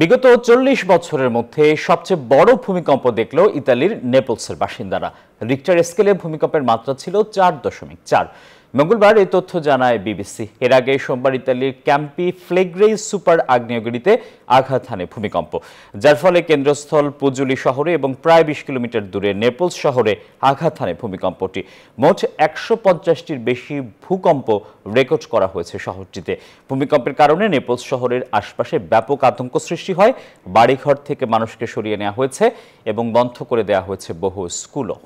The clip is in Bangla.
বিগত চল্লিশ বছরের মধ্যে সবচেয়ে বড় ভূমিকম্প দেখল ইতালির নেপলসের বাসিন্দারা রিক্টার স্কেলে ভূমিকম্পের মাত্রা ছিল চার দশমিক চার মঙ্গলবার এই তথ্য জানায় বিবিসি এর আগে সোমবার ইতালির ক্যাম্পি ফ্লেগ্রেই সুপার আগ্নেয়গিরিতে আঘাত হানে ভূমিকম্প যার ফলে কেন্দ্রস্থল পুজুলি শহরে এবং প্রায় বিশ কিলোমিটার দূরে নেপলস শহরে আঘাত হানে ভূমিকম্পটি মোট একশো পঞ্চাশটির বেশি ভূকম্প রেকর্ড করা হয়েছে শহরটিতে ভূমিকম্পের কারণে নেপলস শহরের আশপাশে ব্যাপক আতঙ্ক সৃষ্টি হয় বাড়িঘর থেকে মানুষকে সরিয়ে নেওয়া হয়েছে এবং বন্ধ করে দেওয়া হয়েছে বহু স্কুলও